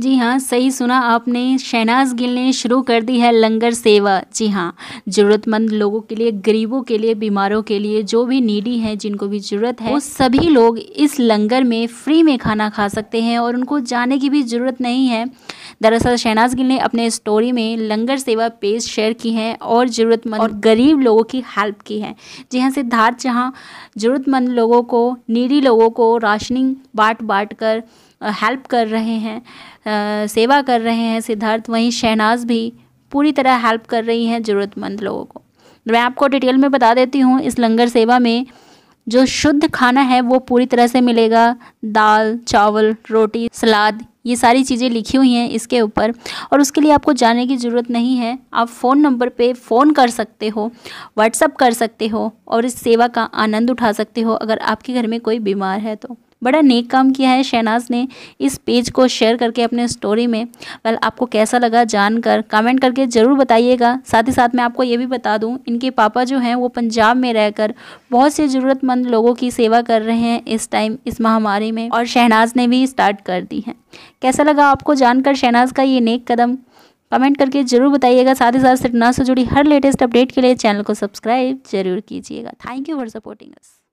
जी हाँ सही सुना आपने शहनाज गिल ने शुरू कर दी है लंगर सेवा जी हाँ ज़रूरतमंद लोगों के लिए गरीबों के लिए बीमारों के लिए जो भी नीडी हैं जिनको भी ज़रूरत है वो सभी लोग इस लंगर में फ्री में खाना खा सकते हैं और उनको जाने की भी ज़रूरत नहीं है दरअसल शहनाज गिल ने अपने स्टोरी में लंगर सेवा पेज शेयर की है और ज़रूरतमंद और गरीब लोगों की हेल्प की है जी हाँ सिद्धार्थ जहाँ ज़रूरतमंद लोगों को नीडी लोगों को राशनिंग बाट बाँट कर हेल्प कर रहे हैं सेवा कर रहे हैं सिद्धार्थ वहीं शहनाज भी पूरी तरह हेल्प कर रही हैं ज़रूरतमंद लोगों को मैं आपको डिटेल में बता देती हूँ इस लंगर सेवा में जो शुद्ध खाना है वो पूरी तरह से मिलेगा दाल चावल रोटी सलाद ये सारी चीज़ें लिखी हुई हैं इसके ऊपर और उसके लिए आपको जाने की ज़रूरत नहीं है आप फ़ोन नंबर पे फ़ोन कर सकते हो व्हाट्सअप कर सकते हो और इस सेवा का आनंद उठा सकते हो अगर आपके घर में कोई बीमार है तो बड़ा नेक काम किया है शहनाज ने इस पेज को शेयर करके अपने स्टोरी में वेल आपको कैसा लगा जानकर कमेंट करके ज़रूर बताइएगा साथ ही साथ मैं आपको ये भी बता दूं इनके पापा जो हैं वो पंजाब में रहकर बहुत से ज़रूरतमंद लोगों की सेवा कर रहे हैं इस टाइम इस महामारी में और शहनाज ने भी स्टार्ट कर दी है कैसा लगा आपको जानकर शहनाज का ये नेक कदम कमेंट करके ज़रूर बताइएगा साथ ही साथ सिटना से जुड़ी हर लेटेस्ट अपडेट के लिए चैनल को सब्सक्राइब जरूर कीजिएगा thank you for supporting us